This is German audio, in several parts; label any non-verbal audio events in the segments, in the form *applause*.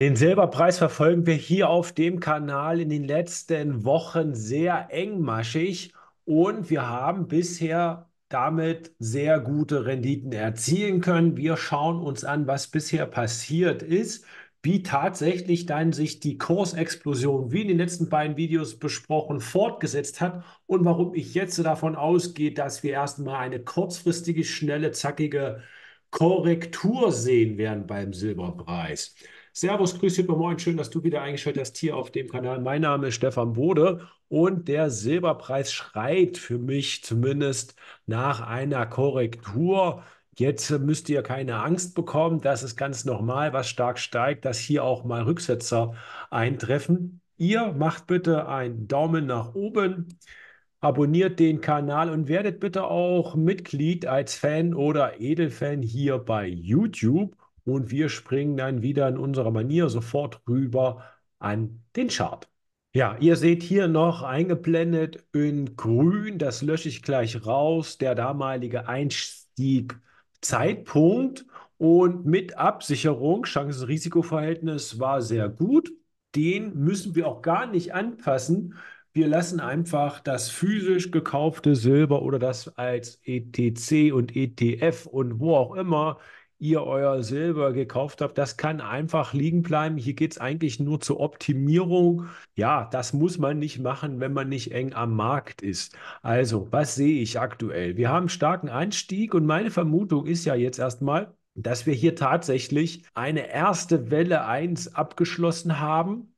Den Silberpreis verfolgen wir hier auf dem Kanal in den letzten Wochen sehr engmaschig und wir haben bisher damit sehr gute Renditen erzielen können. Wir schauen uns an, was bisher passiert ist, wie tatsächlich dann sich die Kursexplosion, wie in den letzten beiden Videos besprochen, fortgesetzt hat und warum ich jetzt davon ausgehe, dass wir erstmal eine kurzfristige, schnelle, zackige Korrektur sehen werden beim Silberpreis. Servus, Grüße, Moin, schön, dass du wieder eingeschaltet hast hier auf dem Kanal. Mein Name ist Stefan Bode und der Silberpreis schreit für mich zumindest nach einer Korrektur. Jetzt müsst ihr keine Angst bekommen, das ist ganz normal, was stark steigt, dass hier auch mal Rücksetzer eintreffen. Ihr macht bitte einen Daumen nach oben, abonniert den Kanal und werdet bitte auch Mitglied als Fan oder Edelfan hier bei YouTube und wir springen dann wieder in unserer Manier sofort rüber an den Chart. Ja, ihr seht hier noch eingeblendet in grün, das lösche ich gleich raus, der damalige Einstiegzeitpunkt und mit Absicherung, Chancen-Risiko-Verhältnis war sehr gut. Den müssen wir auch gar nicht anpassen. Wir lassen einfach das physisch gekaufte Silber oder das als ETC und ETF und wo auch immer ihr euer Silber gekauft habt, das kann einfach liegen bleiben. Hier geht es eigentlich nur zur Optimierung. Ja, das muss man nicht machen, wenn man nicht eng am Markt ist. Also, was sehe ich aktuell? Wir haben starken Anstieg und meine Vermutung ist ja jetzt erstmal, dass wir hier tatsächlich eine erste Welle 1 abgeschlossen haben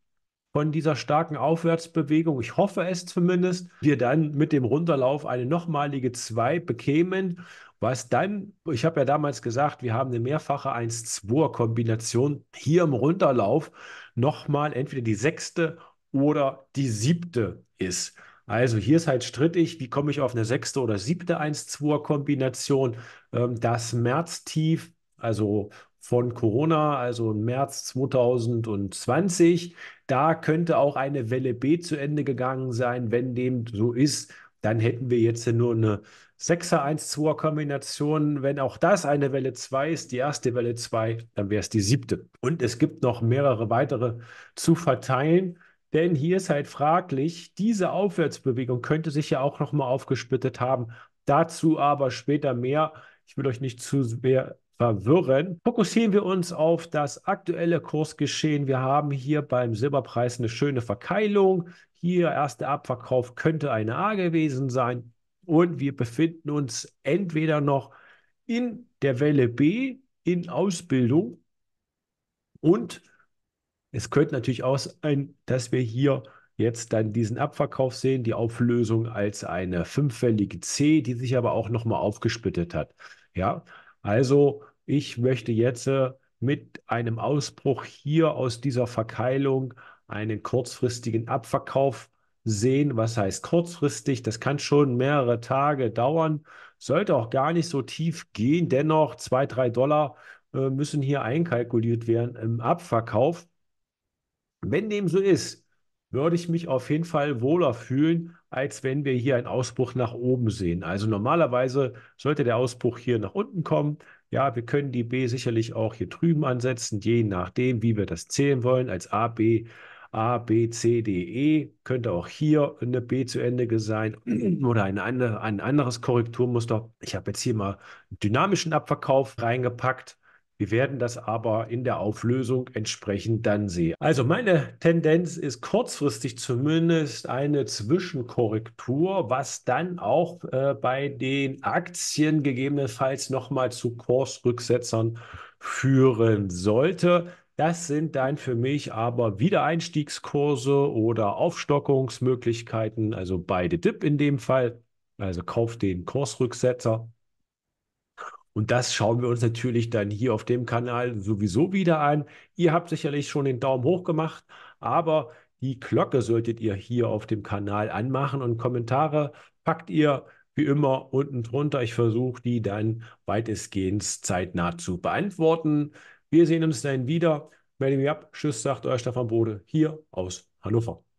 von dieser starken Aufwärtsbewegung, ich hoffe es zumindest, wir dann mit dem Runterlauf eine nochmalige 2 bekämen, was dann, ich habe ja damals gesagt, wir haben eine mehrfache 1-2er-Kombination hier im Runterlauf nochmal entweder die sechste oder die siebte ist. Also hier ist halt strittig, wie komme ich auf eine sechste oder siebte 1-2er-Kombination. Ähm, das Märztief, also von Corona, also im März 2020. Da könnte auch eine Welle B zu Ende gegangen sein. Wenn dem so ist, dann hätten wir jetzt nur eine 6er-1-2er-Kombination. Wenn auch das eine Welle 2 ist, die erste Welle 2, dann wäre es die siebte. Und es gibt noch mehrere weitere zu verteilen. Denn hier ist halt fraglich, diese Aufwärtsbewegung könnte sich ja auch nochmal aufgesplittet haben. Dazu aber später mehr. Ich will euch nicht zu sehr verwirren. Fokussieren wir uns auf das aktuelle Kursgeschehen. Wir haben hier beim Silberpreis eine schöne Verkeilung. Hier erster Abverkauf könnte eine A gewesen sein. Und wir befinden uns entweder noch in der Welle B, in Ausbildung. Und es könnte natürlich auch sein, dass wir hier jetzt dann diesen Abverkauf sehen, die Auflösung als eine fünffällige C, die sich aber auch nochmal aufgesplittet hat. Ja, also ich möchte jetzt äh, mit einem Ausbruch hier aus dieser Verkeilung einen kurzfristigen Abverkauf sehen. Was heißt kurzfristig? Das kann schon mehrere Tage dauern, sollte auch gar nicht so tief gehen. Dennoch, zwei, drei Dollar äh, müssen hier einkalkuliert werden im Abverkauf. Wenn dem so ist, würde ich mich auf jeden Fall wohler fühlen, als wenn wir hier einen Ausbruch nach oben sehen. Also normalerweise sollte der Ausbruch hier nach unten kommen, ja, wir können die B sicherlich auch hier drüben ansetzen, je nachdem, wie wir das zählen wollen, als A, B, A, B, C, D, E. Könnte auch hier eine B zu Ende sein *clears throat* oder ein, ein anderes Korrekturmuster. Ich habe jetzt hier mal einen dynamischen Abverkauf reingepackt. Wir werden das aber in der Auflösung entsprechend dann sehen. Also meine Tendenz ist kurzfristig zumindest eine Zwischenkorrektur, was dann auch äh, bei den Aktien gegebenenfalls nochmal zu Kursrücksetzern führen sollte. Das sind dann für mich aber Wiedereinstiegskurse oder Aufstockungsmöglichkeiten, also beide Dip in dem Fall. Also kauft den Kursrücksetzer und das schauen wir uns natürlich dann hier auf dem Kanal sowieso wieder an. Ihr habt sicherlich schon den Daumen hoch gemacht, aber die Glocke solltet ihr hier auf dem Kanal anmachen und Kommentare packt ihr wie immer unten drunter. Ich versuche die dann weitestgehend zeitnah zu beantworten. Wir sehen uns dann wieder. Melde mich ab. Tschüss, sagt euer Stefan Bode hier aus Hannover.